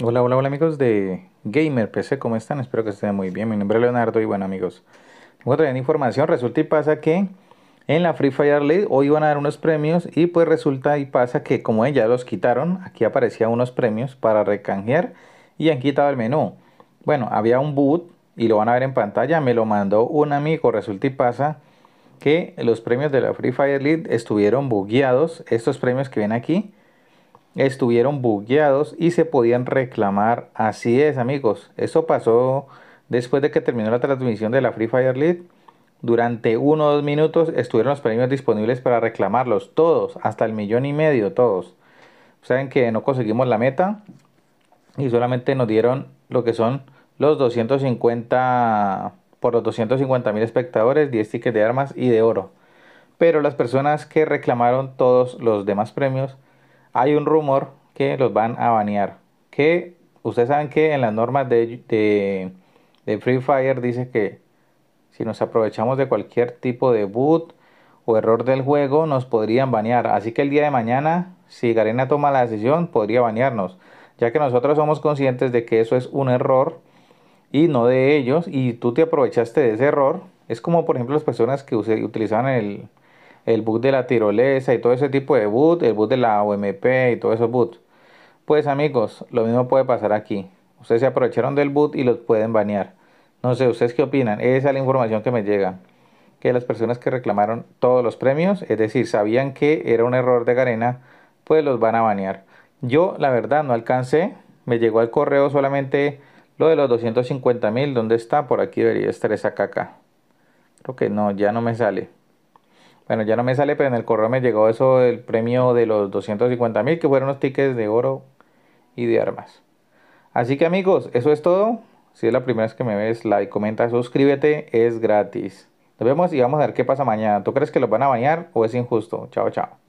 Hola, hola, hola amigos de Gamer PC, ¿cómo están? Espero que estén muy bien. Mi nombre es Leonardo y bueno amigos, otra bien información. Resulta y pasa que en la Free Fire League hoy van a dar unos premios y pues resulta y pasa que como ya los quitaron, aquí aparecían unos premios para recanjear y han quitado el menú. Bueno, había un boot y lo van a ver en pantalla, me lo mandó un amigo, resulta y pasa que los premios de la Free Fire League estuvieron bugueados, estos premios que ven aquí estuvieron bugueados y se podían reclamar. Así es, amigos. Eso pasó después de que terminó la transmisión de la Free Fire League. Durante uno o dos minutos estuvieron los premios disponibles para reclamarlos, todos, hasta el millón y medio, todos. Saben que no conseguimos la meta y solamente nos dieron lo que son los 250 por los 250 mil espectadores, 10 tickets de armas y de oro. Pero las personas que reclamaron todos los demás premios hay un rumor que los van a banear. Que ustedes saben que en las normas de, Free Fire dice que si nos aprovechamos de cualquier tipo de boot o error del juego, nos podrían banear. Así que el día de mañana, si Garena toma la decisión, podría banearnos, ya que nosotros somos conscientes de que eso es un error y no de ellos, y tú te aprovechaste de ese error. Es como, por ejemplo, las personas que utilizaban el, el boot de la tirolesa y todo ese tipo de boot, el boot de la OMP y todos esos boots. Pues amigos, lo mismo puede pasar aquí. Ustedes se aprovecharon del boot y los pueden banear. No sé, ¿ustedes qué opinan? Esa es la información que me llega. Que las personas que reclamaron todos los premios, es decir, sabían que era un error de Garena, pues los van a banear. Yo, la verdad, no alcancé. Me llegó al correo solamente lo de los 250 mil. ¿Dónde está? Por aquí debería estar esa caca. Creo que no, ya no me sale. Bueno, ya no me sale, pero en el correo me llegó eso el premio de los 250 mil, que fueron los tickets de oro y de armas. Así que amigos, eso es todo. Si es la primera vez que me ves, like, comenta, suscríbete, es gratis. Nos vemos y vamos a ver qué pasa mañana. ¿Tú crees que los van a bañar o es injusto? Chao, chao.